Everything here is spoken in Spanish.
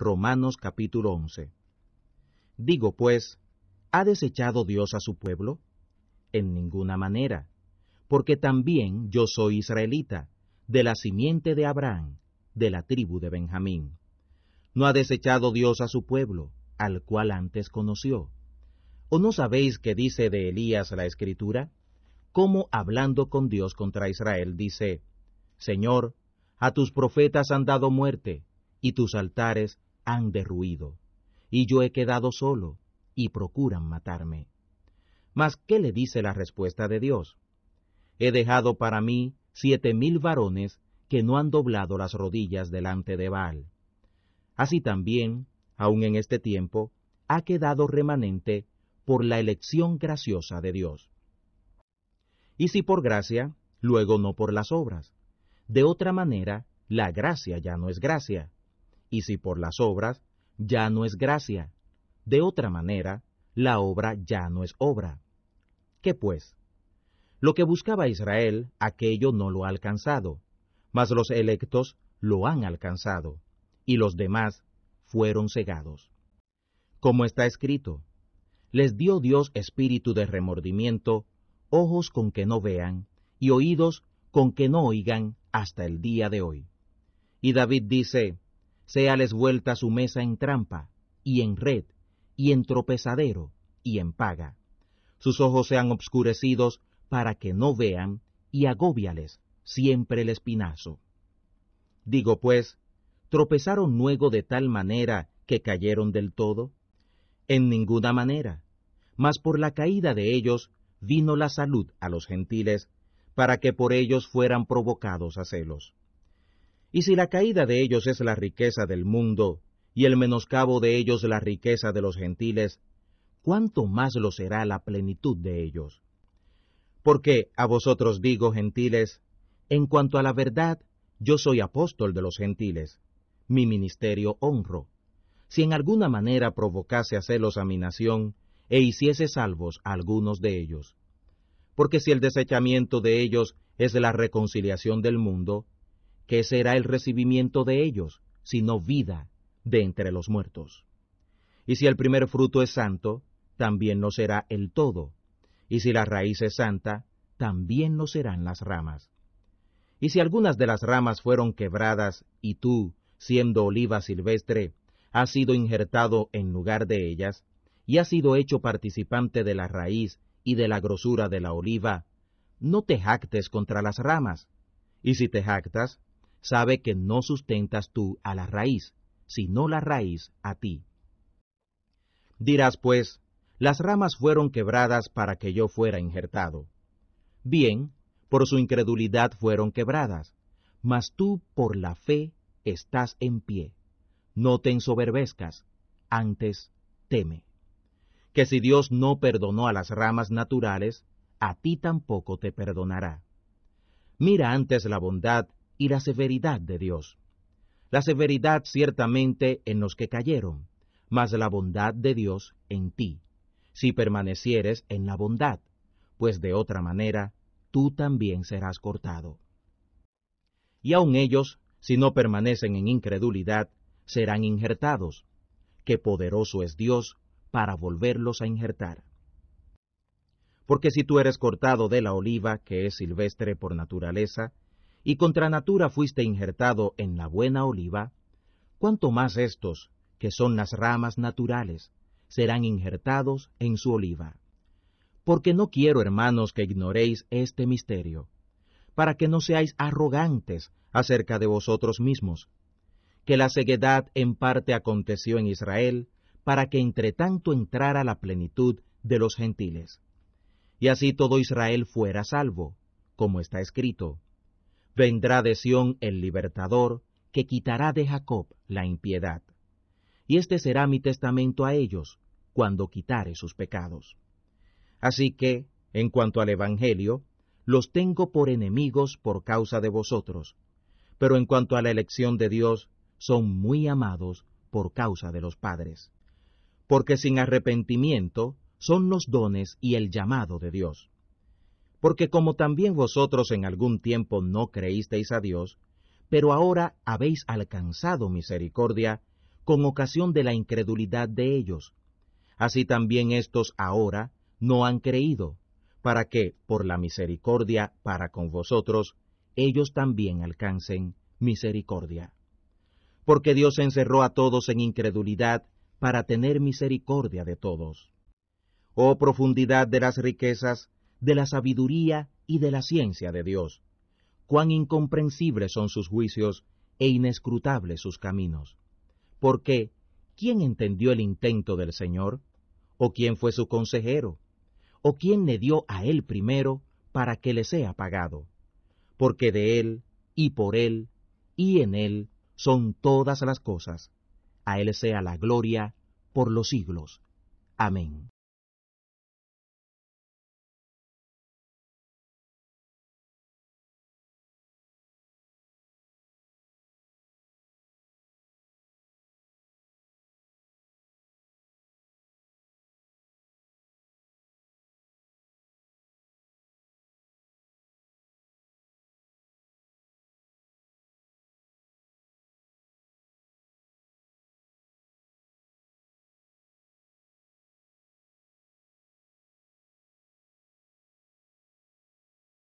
Romanos capítulo 11. Digo pues, ¿ha desechado Dios a su pueblo? En ninguna manera, porque también yo soy israelita, de la simiente de Abraham, de la tribu de Benjamín. No ha desechado Dios a su pueblo, al cual antes conoció. ¿O no sabéis que dice de Elías la escritura? Como hablando con Dios contra Israel dice, Señor, a tus profetas han dado muerte, y tus altares han derruido, y yo he quedado solo, y procuran matarme. Mas, ¿qué le dice la respuesta de Dios? He dejado para mí siete mil varones que no han doblado las rodillas delante de Baal. Así también, aun en este tiempo, ha quedado remanente por la elección graciosa de Dios. Y si por gracia, luego no por las obras. De otra manera, la gracia ya no es gracia y si por las obras, ya no es gracia. De otra manera, la obra ya no es obra. ¿Qué pues? Lo que buscaba Israel, aquello no lo ha alcanzado, mas los electos lo han alcanzado, y los demás fueron cegados. Como está escrito, les dio Dios espíritu de remordimiento, ojos con que no vean, y oídos con que no oigan hasta el día de hoy. Y David dice, séales vuelta su mesa en trampa, y en red, y en tropezadero, y en paga. Sus ojos sean obscurecidos para que no vean, y agóbiales siempre el espinazo. Digo pues, ¿tropezaron luego de tal manera que cayeron del todo? En ninguna manera, mas por la caída de ellos vino la salud a los gentiles, para que por ellos fueran provocados a celos. Y si la caída de ellos es la riqueza del mundo, y el menoscabo de ellos la riqueza de los gentiles, ¿cuánto más lo será la plenitud de ellos? Porque a vosotros digo, gentiles, en cuanto a la verdad, yo soy apóstol de los gentiles, mi ministerio honro. Si en alguna manera provocase a celos a mi nación, e hiciese salvos a algunos de ellos. Porque si el desechamiento de ellos es la reconciliación del mundo, ¿qué será el recibimiento de ellos, sino vida de entre los muertos? Y si el primer fruto es santo, también no será el todo. Y si la raíz es santa, también no serán las ramas. Y si algunas de las ramas fueron quebradas, y tú, siendo oliva silvestre, has sido injertado en lugar de ellas, y has sido hecho participante de la raíz y de la grosura de la oliva, no te jactes contra las ramas. Y si te jactas, sabe que no sustentas tú a la raíz, sino la raíz a ti. Dirás pues, las ramas fueron quebradas para que yo fuera injertado. Bien, por su incredulidad fueron quebradas, mas tú por la fe estás en pie. No te ensoberbezcas, antes teme. Que si Dios no perdonó a las ramas naturales, a ti tampoco te perdonará. Mira antes la bondad y la severidad de Dios. La severidad ciertamente en los que cayeron, mas la bondad de Dios en ti, si permanecieres en la bondad, pues de otra manera tú también serás cortado. Y aun ellos, si no permanecen en incredulidad, serán injertados, que poderoso es Dios para volverlos a injertar. Porque si tú eres cortado de la oliva, que es silvestre por naturaleza, y contra natura fuiste injertado en la buena oliva, cuanto más estos, que son las ramas naturales, serán injertados en su oliva. Porque no quiero, hermanos, que ignoréis este misterio, para que no seáis arrogantes acerca de vosotros mismos, que la ceguedad en parte aconteció en Israel, para que entre tanto entrara la plenitud de los gentiles. Y así todo Israel fuera salvo, como está escrito, Vendrá de Sión el libertador, que quitará de Jacob la impiedad. Y este será mi testamento a ellos, cuando quitare sus pecados. Así que, en cuanto al Evangelio, los tengo por enemigos por causa de vosotros, pero en cuanto a la elección de Dios, son muy amados por causa de los padres. Porque sin arrepentimiento son los dones y el llamado de Dios. Porque como también vosotros en algún tiempo no creísteis a Dios, pero ahora habéis alcanzado misericordia con ocasión de la incredulidad de ellos. Así también estos ahora no han creído, para que, por la misericordia para con vosotros, ellos también alcancen misericordia. Porque Dios encerró a todos en incredulidad para tener misericordia de todos. Oh profundidad de las riquezas, de la sabiduría y de la ciencia de Dios. Cuán incomprensibles son sus juicios e inescrutables sus caminos. Porque, ¿quién entendió el intento del Señor? ¿O quién fue su consejero? ¿O quién le dio a él primero para que le sea pagado? Porque de él, y por él, y en él son todas las cosas. A él sea la gloria por los siglos. Amén.